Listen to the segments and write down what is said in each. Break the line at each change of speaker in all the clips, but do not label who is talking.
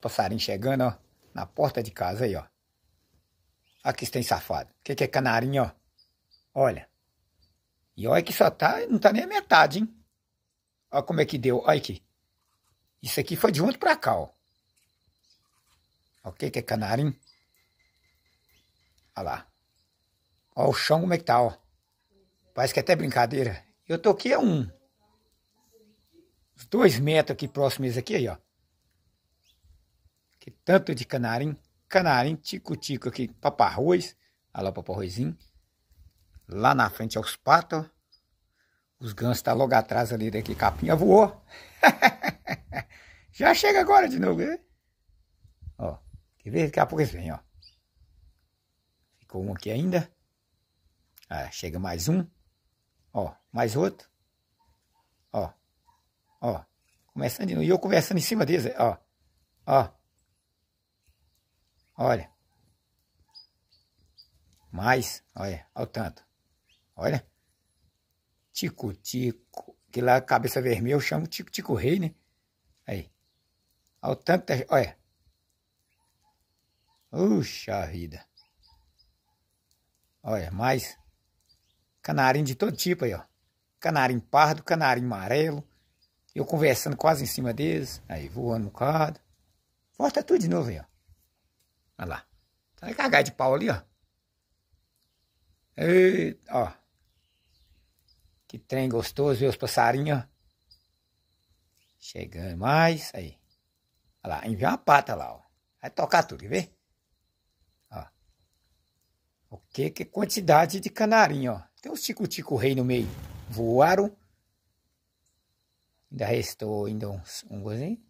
Passarinho chegando, ó. Na porta de casa aí, ó. Aqui tem safado. O que, que é canarinho, ó? Olha. E olha que só tá, não tá nem a metade, hein? Olha como é que deu. Olha aqui. Isso aqui foi de ontem pra cá, ó. O que, que é canarinho? Olha lá. Olha o chão como é que tá, ó. Parece que é até brincadeira. Eu toquei a um. dois metros aqui próximos aqui, aí, ó que tanto de canarim, canarim, tico-tico aqui, paparroz, olha lá paparrozinho, lá na frente aos é pato, os gansos estão tá logo atrás ali daqui, capinha voou, já chega agora de novo, hein? ó, quer ver, daqui a pouco eles vêm, ó, ficou um aqui ainda, ah, chega mais um, ó, mais outro, ó, ó, começando de novo, e eu conversando em cima deles, ó, ó, Olha. Mais, olha, olha o tanto. Olha. Tico-tico. Que lá cabeça vermelha eu chamo tico-tico rei, né? Aí. Olha o tanto, olha. Puxa vida. Olha, mais. Canarim de todo tipo aí, ó. Canarim pardo, Canarim amarelo. Eu conversando quase em cima deles. Aí, voando um bocado. Volta tudo de novo aí, ó. Olha lá. Vai tá cagar de pau ali, ó. Eita, ó. Que trem gostoso, viu os passarinhos? Chegando mais. Aí. Olha lá, envia uma pata lá, ó. Vai tocar tudo, quer ver? Ó. O que que quantidade de canarinho, ó. Tem um tico-tico rei no meio. Voaram. Ainda restou ainda uns, um gozinho.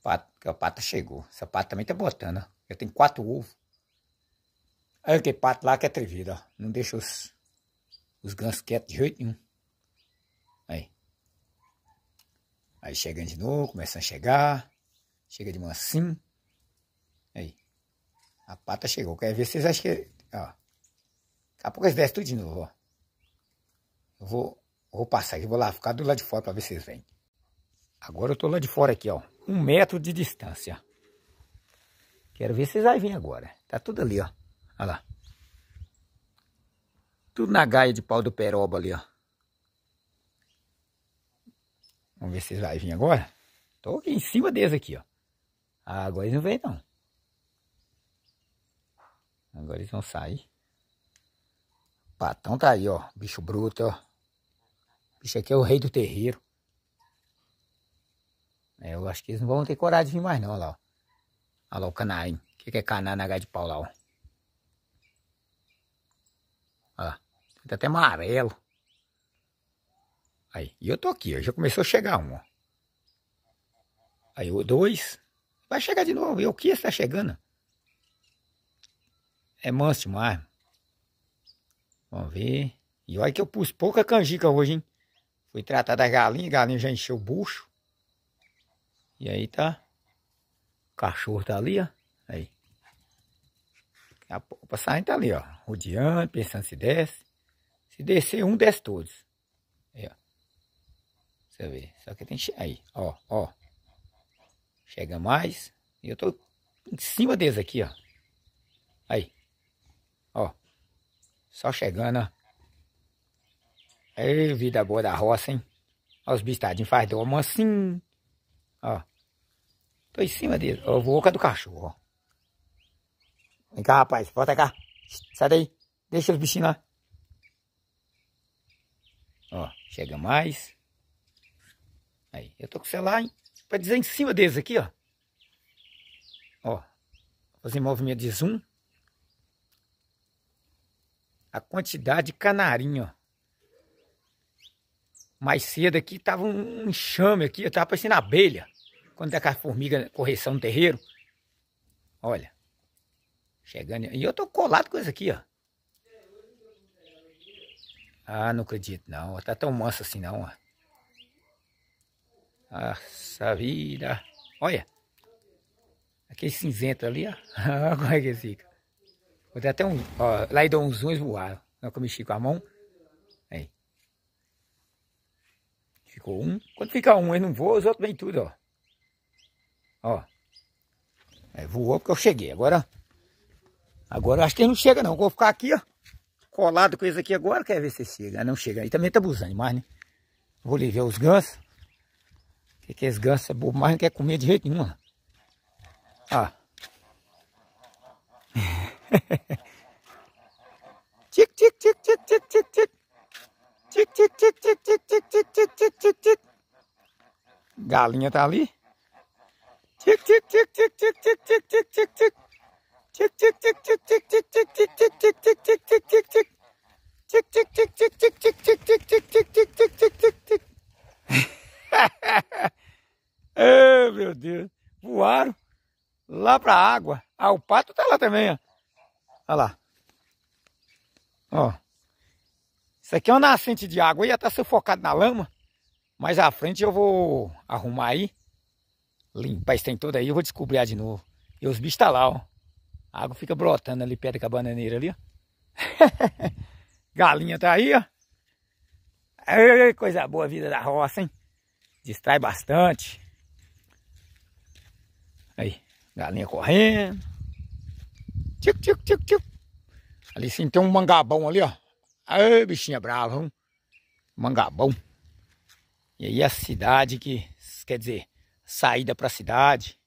Pata, a pata chegou. Essa pata também tá botando, ó. Já tem quatro ovos. Aí que pato lá que é atrevido, ó. Não deixa os, os gansos quietos de jeito nenhum. Aí. Aí chegando de novo, começando a chegar. Chega de mansinho. Aí. A pata chegou. Quer ver vocês acham que. Ó. Daqui a pouco eles descem tudo de novo, ó. Eu vou, vou passar aqui, vou lá ficar do lado de fora pra ver se eles vêm. Agora eu tô lá de fora aqui, ó um metro de distância. Quero ver se vocês vão vir agora. Tá tudo ali, ó. Olha lá. Tudo na gaia de pau do peroba ali, ó. Vamos ver se vocês vão vir agora. Tô aqui em cima deles aqui, ó. Ah, agora eles não vêm, não. Agora eles vão sair. O patão tá aí, ó. Bicho bruto, ó. Bicho aqui é o rei do terreiro. É, eu acho que eles não vão ter coragem de vir mais não, olha lá. Ó. Olha lá o canarim. O que, que é caná na H de pau lá, ó? Olha Tá até amarelo. Aí, e eu tô aqui, ó. já começou a chegar um, ó. Aí, o dois. Vai chegar de novo. E o que está chegando? É manso demais. Vamos ver. E olha que eu pus pouca canjica hoje, hein? Fui tratar da galinha, a galinha já encheu o bucho. E aí tá. O cachorro tá ali, ó. Aí. A, o passarinho tá ali, ó. Rodeando, pensando se desce. Se descer um, desce todos. Aí, ó. Você vê. Só que tem que aí. Ó, ó. Chega mais. E eu tô em cima deles aqui, ó. Aí. Ó. Só chegando, ó. Ei, vida boa da roça, hein? Ó os bichos tadinhos faz dor mansinho. Ó. Tô em cima dele. Ó, boca do cachorro, ó. Vem cá, rapaz. Volta cá. Sai daí. Deixa os bichinhos lá. Ó, chega mais. Aí, eu tô com o celular, hein? Pra dizer em cima deles aqui, ó. Ó. Fazer movimento de zoom. A quantidade de canarinho, ó. Mais cedo aqui tava um enxame aqui, tava parecendo abelha quando é com a formiga correção no terreiro. Olha. Chegando. E eu tô colado com isso aqui, ó. Ah, não acredito não. Tá tão manso assim não, ó. Nossa vida. Olha. Aquele cinzento ali, ó. Como é que fica? Vou dar até um... Ó, lá e dou uns uns voaram. Não que eu mexi com a mão. Aí. Ficou um. Quando fica um, ele não voa, os outros vêm tudo, ó. Ó. É, voou porque eu cheguei. Agora, agora acho que ele não chega não. Vou ficar aqui, ó. Colado com isso aqui agora. Quer ver se chega. Ah, não chega. Aí também tá abusando demais, né? Vou aliviar os gansos. Que que é esse ganso é bobo, mas não quer comer de jeito nenhum, ó. Ah. tic, tic, tic, tic, tic, tic, tic. Tic, tic, tic, tic, tic, tic, tic, tic, tic, tic. Galinha tá ali. Tic, tic, tic, tic, tic, tic, tic, tic, tic, tic. Tic, tic, tic, tic, tic, tic, tic, tic, tic, tic, tic, tic, tic, tic, tic. Tic, tic, tic, tic, tic, tic, tic, tic, tic, tic, tic, tic, tic, tic, tic. Oh, meu Deus. Voaram lá pra água. Ah, o pato tá lá também, ó. Olha lá. Ó. Isso aqui é uma nascente de água. Eu ia estar sufocado na lama. Mas à frente eu vou arrumar aí limpar esse trem todo aí, eu vou descobrir de novo. E os bichos tá lá, ó. A água fica brotando ali perto da bananeira ali, ó. Galinha tá aí, ó. Ei, coisa boa a vida da roça, hein? Distrai bastante. Aí, galinha correndo. Tchuc, tchuc, tchuc, tchuc. Ali sim tem um mangabão ali, ó. Ai, bichinha brava, hein? Mangabão. E aí a cidade que, quer dizer, saída para a cidade.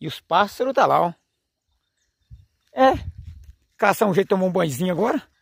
E os pássaros tá lá, ó. É. Caçar um jeito de tomar um banhozinho agora.